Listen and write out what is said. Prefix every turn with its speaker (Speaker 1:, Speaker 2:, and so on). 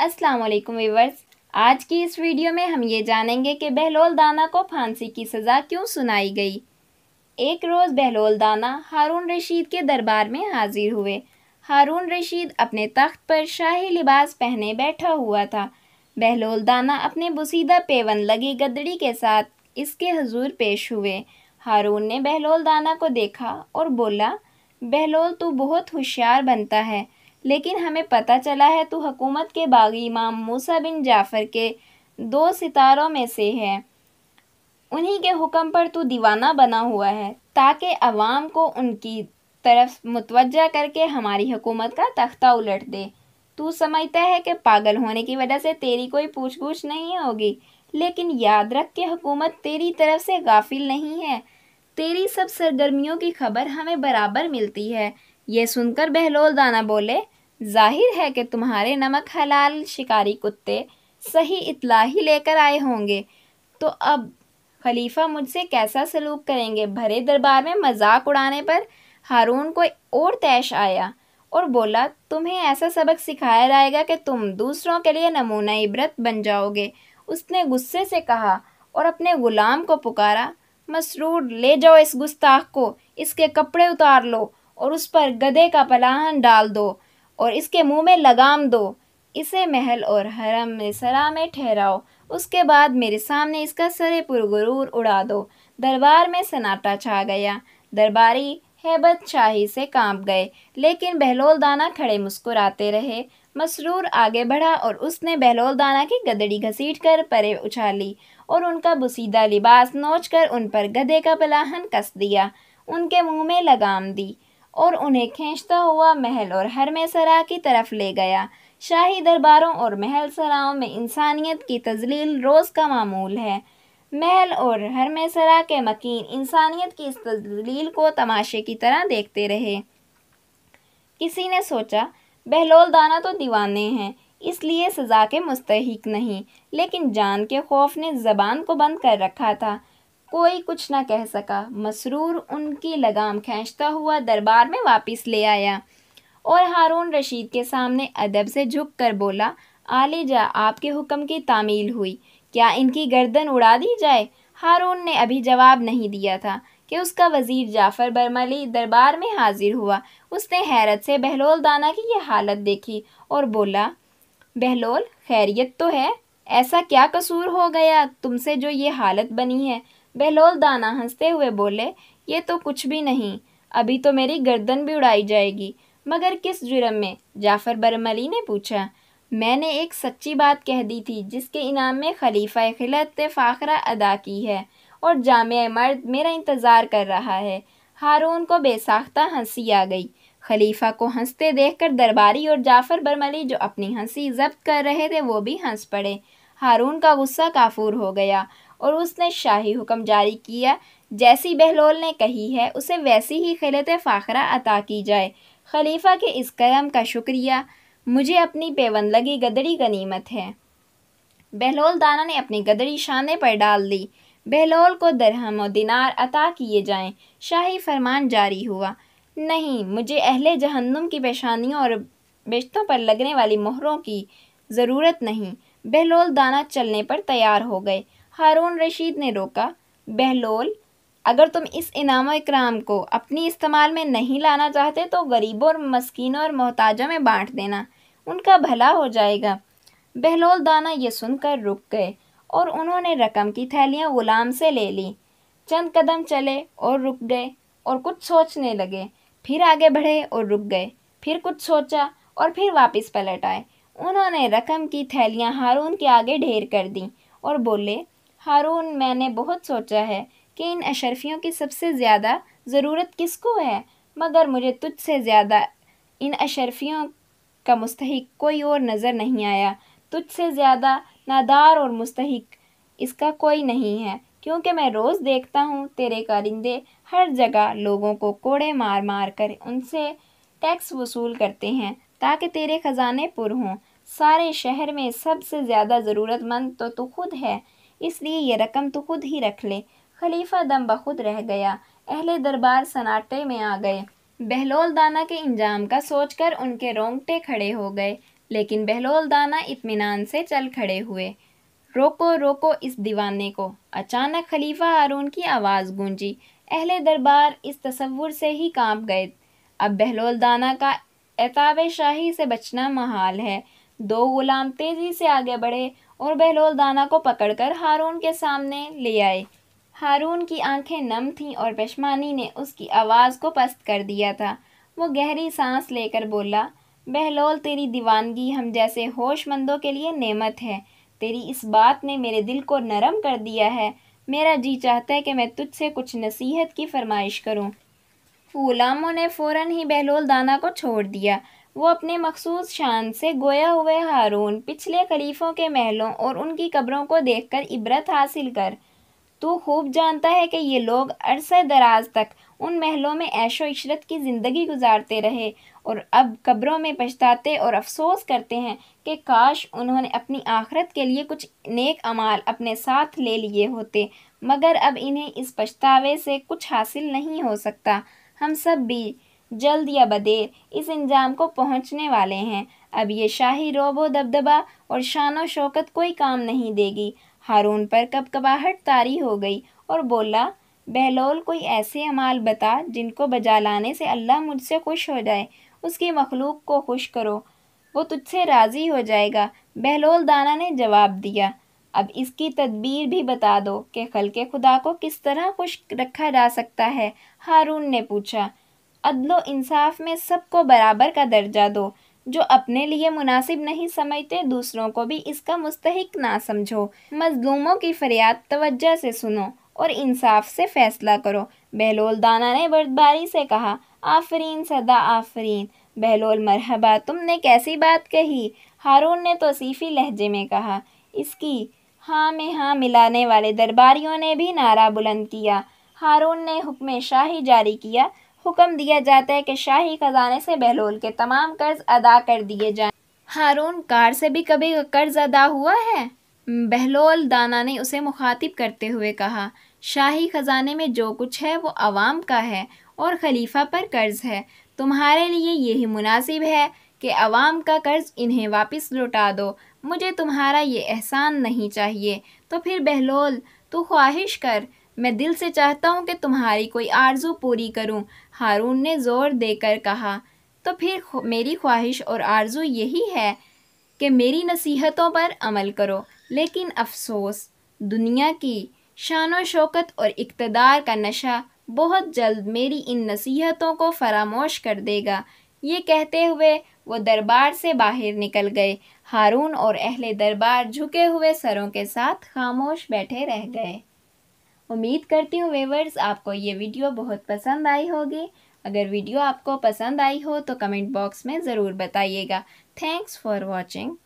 Speaker 1: अस्सलाम वालेकुम व्यूवर्स आज की इस वीडियो में हम ये जानेंगे कि बहलोल दाना को फांसी की सज़ा क्यों सुनाई गई एक रोज़ बहलोल दाना हारून रशीद के दरबार में हाजिर हुए हारून रशीद अपने तख्त पर शाही लिबास पहने बैठा हुआ था बहलोल दाना अपने बुसीदा पेवन लगी गदड़ी के साथ इसके हजूर पेश हुए हारून ने बहलोल दाना को देखा और बोला बहलोल तू बहुत होशियार बनता है लेकिन हमें पता चला है तो हकूमत के बागी इमाम मूसा बिन जाफ़र के दो सितारों में से है उन्हीं के हुक्म पर तो दीवाना बना हुआ है ताकि अवाम को उनकी तरफ मुतवजा करके हमारी हुकूमत का तख्ता उलट दे तू समझता है कि पागल होने की वजह से तेरी कोई पूछ गूछ नहीं होगी लेकिन याद रख के हुकूमत तेरी तरफ से गाफिल नहीं है तेरी सब सरगर्मियों की खबर हमें बराबर मिलती है ये सुनकर बहलोल दाना बोले जाहिर है कि तुम्हारे नमक हलाल शिकारी कुत्ते सही इतला ही लेकर आए होंगे तो अब खलीफा मुझसे कैसा सलूक करेंगे भरे दरबार में मजाक उड़ाने पर हारून को और तैश आया और बोला तुम्हें ऐसा सबक सिखाया जाएगा कि तुम दूसरों के लिए नमूना इबरत बन जाओगे उसने गुस्से से कहा और अपने ग़ुलाम को पुकारा मसरूर ले जाओ इस गुस्ताख को इसके कपड़े उतार लो और उस पर गधे का पलाहन डाल दो और इसके मुंह में लगाम दो इसे महल और हरम में सरा में ठहराओ उसके बाद मेरे सामने इसका सरे पुरगरूर उड़ा दो दरबार में सन्नाटा छा गया दरबारी हैबत शाही से कांप गए लेकिन बहलोल दाना खड़े मुस्कुराते रहे मसरूर आगे बढ़ा और उसने बहलोल दाना की गदड़ी घसीट कर परे उछाली और उनका बुसीदा लिबास नोच कर उन पर गधे का पलाहन कस दिया उनके मुंह में लगाम दी और उन्हें खींचता हुआ महल और हरमे सरा की तरफ ले गया शाही दरबारों और महल सराओं में इंसानियत की तजलील रोज़ का मामूल है महल और हरमे सरा के मकीन इंसानियत की इस तजलील को तमाशे की तरह देखते रहे किसी ने सोचा बहलोल दाना तो दीवाने हैं इसलिए सज़ा के मुस्तक नहीं लेकिन जान के खौफ ने ज़बान को बंद कर रखा था कोई कुछ ना कह सका मसरूर उनकी लगाम खींचता हुआ दरबार में वापस ले आया और हारून रशीद के सामने अदब से झुक कर बोला जा आपके हुक्म की तामील हुई क्या इनकी गर्दन उड़ा दी जाए हारून ने अभी जवाब नहीं दिया था कि उसका वज़ीर जाफ़र बरमली दरबार में हाजिर हुआ उसने हैरत से बहलोल दाना की यह हालत देखी और बोला बहलोल खैरियत तो है ऐसा क्या कसूर हो गया तुमसे जो ये हालत बनी है बहलोल दाना हंसते हुए बोले ये तो कुछ भी नहीं अभी तो मेरी गर्दन भी उड़ाई जाएगी मगर किस जुर्म में जाफ़र बरमली ने पूछा मैंने एक सच्ची बात कह दी थी जिसके इनाम में खलीफा खिलत फ़ाखरा अदा की है और जाम मर्द मेरा इंतज़ार कर रहा है हारून को बेसाख्ता हंसी आ गई खलीफा को हंसते देखकर दरबारी और जाफ़र बरमली जो अपनी हंसी जब्त कर रहे थे वो भी हंस पड़े हारून का गुस्सा काफूर हो गया और उसने शाही हुक्म जारी किया जैसी बहलोल ने कही है उसे वैसी ही खिलत फ़ाखरा अता की जाए खलीफा के इस करम का शुक्रिया मुझे अपनी पेवन लगी गदड़ी गनीमत है बहलोल दाना ने अपनी गदड़ी शाने पर डाल दी बहलोल को दरहम और दिनार अता किए जाएं शाही फरमान जारी हुआ नहीं मुझे अहले जहन्नुम की पेशानियों और बेशतों पर लगने वाली मोहरों की ज़रूरत नहीं बहलोल दाना चलने पर तैयार हो गए हारून रशीद ने रोका बहलोल अगर तुम इस इनाम इकराम को अपनी इस्तेमाल में नहीं लाना चाहते तो गरीबों और मस्किनों और मोहताजों में बांट देना उनका भला हो जाएगा बहलोल दाना ये सुनकर रुक गए और उन्होंने रकम की थैलियाँ गुलाम से ले ली चंद कदम चले और रुक गए और कुछ सोचने लगे फिर आगे बढ़े और रुक गए फिर कुछ सोचा और फिर वापस पलट आए उन्होंने रकम की थैलियाँ हारून के आगे ढेर कर दी और बोले हारून मैंने बहुत सोचा है कि इन अशरफियों की सबसे ज़्यादा ज़रूरत किसको है मगर मुझे तुझसे ज़्यादा इन अशरफियों का मुस्तक कोई और नज़र नहीं आया तुझसे ज़्यादा नादार और मुस्तक इसका कोई नहीं है क्योंकि मैं रोज़ देखता हूँ तेरे कारिंदे हर जगह लोगों को कोड़े मार मार कर उनसे टैक्स वसूल करते हैं ताकि तेरे ख़जाने पुर हों सारे शहर में सबसे ज़्यादा ज़रूरतमंद तो तू खुद है इसलिए ये रकम तो खुद ही रख ले खलीफा दम बखुद रह गया अहले दरबार सनाटे में आ गए बहलोल दाना के इंजाम का सोचकर उनके रोंगटे खड़े हो गए लेकिन बहलोल दाना इत्मीनान से चल खड़े हुए रोको रोको इस दीवाने को अचानक खलीफा हारून की आवाज़ गूंजी अहले दरबार इस तस्वुर से ही कांप गए अब बहलोल दाना का एताब शाही से बचना महाल है दो गुलाम तेज़ी से आगे बढ़े और बहलोल दाना को पकड़कर हारून के सामने ले आए हारून की आंखें नम थीं और पेशमानी ने उसकी आवाज़ को पस्त कर दिया था वो गहरी सांस लेकर बोला बहलोल तेरी दीवानगी हम जैसे होशमंदों के लिए नेमत है तेरी इस बात ने मेरे दिल को नरम कर दिया है मेरा जी चाहता है कि मैं तुझसे कुछ नसीहत की फरमाइश करूं। गुलामों ने फ़ौर ही बहलोल दाना को छोड़ दिया वो अपने मखसूस शान से गोया हुए हारून पिछले खलीफों के महलों और उनकी कब्रों को देखकर इबरत हासिल कर तू खूब जानता है कि ये लोग अरसे दराज तक उन महलों में ऐशो इशरत की ज़िंदगी गुजारते रहे और अब कब्रों में पछताते और अफसोस करते हैं कि काश उन्होंने अपनी आखरत के लिए कुछ नेक अमाल अपने साथ ले लिए होते मगर अब इन्हें इस पछतावे से कुछ हासिल नहीं हो सकता हम सब भी जल्द या बदेर इस इंजाम को पहुंचने वाले हैं अब ये शाही रोबो दबदबा और शान शौकत कोई काम नहीं देगी हारून पर कबाहट तारी हो गई और बोला बहलोल कोई ऐसे अमाल बता जिनको बजा लाने से अल्लाह मुझसे खुश हो जाए उसकी मखलूक को खुश करो वो तुझसे राज़ी हो जाएगा बहलोल दाना ने जवाब दिया अब इसकी तदबीर भी बता दो कि खल के खुदा को किस तरह खुश रखा जा सकता है हारून ने पूछा अदलो इंसाफ में सबको बराबर का दर्जा दो जो अपने लिए मुनासिब नहीं समझते दूसरों को भी इसका मुस्तक ना समझो मजलूमों की फरियाद तवज्जा से सुनो और इंसाफ से फैसला करो बहलोल दाना ने बर्दबारी से कहा आफरीन सदा आफरीन बहलोल मरहबा तुमने कैसी बात कही हारून ने तोसीफ़ी लहजे में कहा इसकी हाँ में हाँ मिलाने वाले दरबारियों ने भी नारा बुलंद किया हारून ने हुक्म शाही जारी किया हुक्म दिया जाता है कि शाही खजाने से बहलोल के तमाम कर्ज अदा कर दिए जाए हारून कार से भी कभी कर्ज अदा हुआ है बहलोल दाना ने उसे मुखातिब करते हुए कहा शाही खजाने में जो कुछ है वो आवाम का है और खलीफा पर कर्ज है तुम्हारे लिए यही मुनासिब है कि आवाम का कर्ज इन्हें वापस लौटा दो मुझे तुम्हारा ये एहसान नहीं चाहिए तो फिर बहलोल तू ख्वाहिश कर मैं दिल से चाहता हूँ कि तुम्हारी कोई आरजू पूरी करूँ हारून ने ज़ोर देकर कहा तो फिर मेरी ख्वाहिश और आरजू यही है कि मेरी नसीहतों पर अमल करो लेकिन अफसोस दुनिया की शान शौकत और इकतदार का नशा बहुत जल्द मेरी इन नसीहतों को फरामोश कर देगा ये कहते हुए वो दरबार से बाहर निकल गए हारून और अहले दरबार झुके हुए सरों के साथ खामोश बैठे रह गए उम्मीद करती हूँ वेवर्स आपको ये वीडियो बहुत पसंद आई होगी अगर वीडियो आपको पसंद आई हो तो कमेंट बॉक्स में ज़रूर बताइएगा थैंक्स फॉर वॉचिंग